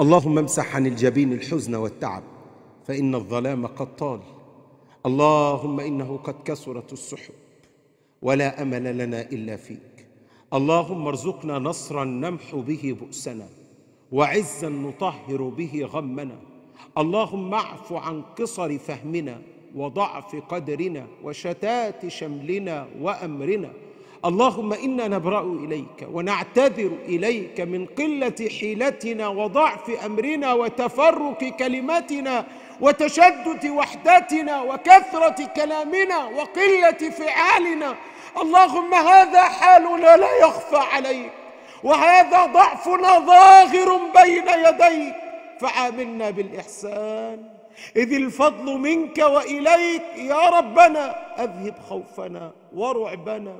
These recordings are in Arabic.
اللهم امسح عن الجبين الحزن والتعب فإن الظلام قد طال اللهم إنه قد كسرت السحب ولا أمل لنا إلا فيك اللهم ارزقنا نصرا نمحو به بؤسنا وعزا نطهر به غمنا اللهم اعف عن قصر فهمنا وضعف قدرنا وشتات شملنا وأمرنا اللهم انا نبرا اليك ونعتذر اليك من قله حيلتنا وضعف امرنا وتفرق كلماتنا وتشدد وحدتنا وكثره كلامنا وقله فعالنا اللهم هذا حالنا لا يخفى عليك وهذا ضعفنا ظاهر بين يديك فعاملنا بالاحسان اذ الفضل منك واليك يا ربنا اذهب خوفنا ورعبنا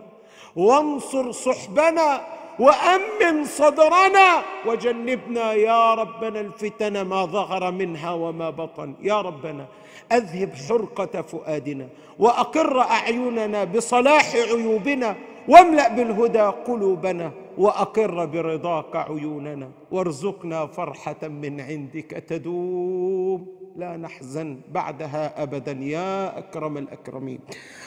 وانصر صحبنا وامن صدرنا وجنبنا يا ربنا الفتن ما ظهر منها وما بطن يا ربنا اذهب حرقه فؤادنا واقر اعيننا بصلاح عيوبنا واملا بالهدى قلوبنا واقر برضاك عيوننا وارزقنا فرحه من عندك تدوم لا نحزن بعدها ابدا يا اكرم الاكرمين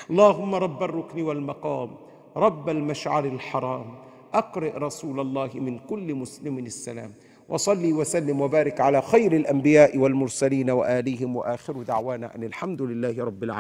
اللهم رب الركن والمقام رب المشعر الحرام أقرئ رسول الله من كل مسلم السلام وصلي وسلم وبارك على خير الأنبياء والمرسلين وآلهم وآخر دعوانا أن الحمد لله رب العالمين